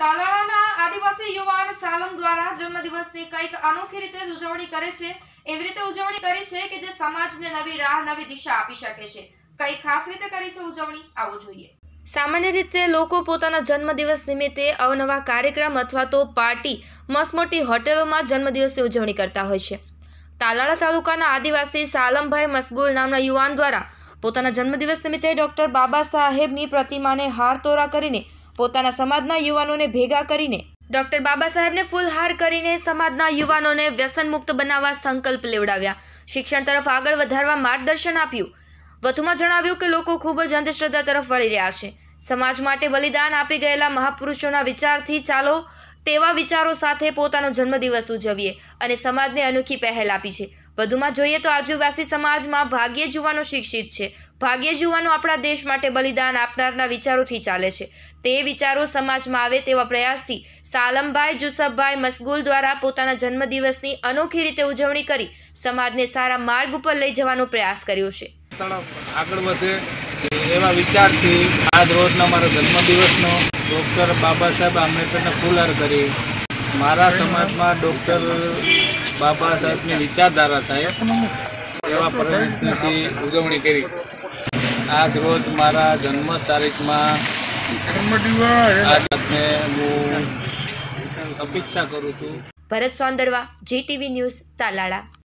તાલાળાના આદિવાસી યુવાન સાલમ દ્વારા જન્મદિવસની કંઈક અનોખી રીતે ઉજવણી કરે છે એવી રીતે ઉજવણી કરી છે કે જે સમાજને નવી રાહ નવી દિશા આપી શકે છે કઈ ખાસ રીતે કરી છે ઉજવણી આવો જોઈએ સામાન્ય રીતે લોકો પોતાના જન્મદિવસ નિમિત્તે અવનવા કાર્યક્રમ અથવા તો પાર્ટી મસમોટી હોટેલોમાં જન્મદિવસની ઉજવણી કરતા હોય છે તાલાળા તાલુકાના આદિવાસી સાલમભાઈ મસગુલ નામના યુવાન દ્વારા પોતાના જન્મદિવસ નિમિત્તે ડૉક્ટર બાબા સાહેબની પ્રતિમાને હાર તોરા કરીને પોતાના સમાજના યુવાનોને ભેગા કરીને ડોક્ટર બાબા સાહેબને ફૂલહાર કરીને સમાજના યુવાનોને વ્યસનમુક્ત બનાવવા સંકલ્પ લેવડાવ્યા શિક્ષણ તરફ આગળ વધારવા માર્ગદર્શન આપ્યું વધુમાં જણાવ્યું કે લોકો ખૂબ જ અંધશ્રદ્ધા તરફ વળી રહ્યા છે સમાજ માટે બલિદાન આપી ગયેલા મહાપુરુષોના વિચારથી ચાલો તેવા વિચારો સાથે પોતાનો જન્મદિવસ ઉજવીએ અને સમાજને અનોખી પહેલ આપી છે વધુમાં જોઈએ તો આદિવાસી સમાજમાં ભાગ્યે જ યુવાનો શિક્ષિત છે ભાગ્યે જ આપણા દેશ માટે બલિદાન આપનારના વિચારોથી ચાલે છે તે વિચારો સમાજમાં આવે તેવા પ્રયાસથી સાલમભાઈ જુસફભાઈ મસગુલ દ્વારા પોતાના જન્મદિવસની અનોખી રીતે ઉજવણી કરી સમાજને સારા માર્ગ ઉપર લઈ જવાનો પ્રયાસ કર્યો છે આગળ વધે એવા વિચારથી આજ રોજના મારો જન્મદિવસનો ડૉક્ટર બાબા સાહેબ આંબેડકરને ફૂલહાર કરી મારા સમાજમાં ડૉક્ટર બાબા સાહેબની વિચારધારા થાય એવા પ્રયત્નથી ઉજવણી કરી આજ રોજ મારા જન્મ તારીખમાં અપેક્ષા કરું છું ભરત સોંદરવા જીટીવી ન્યૂઝ તાલાળા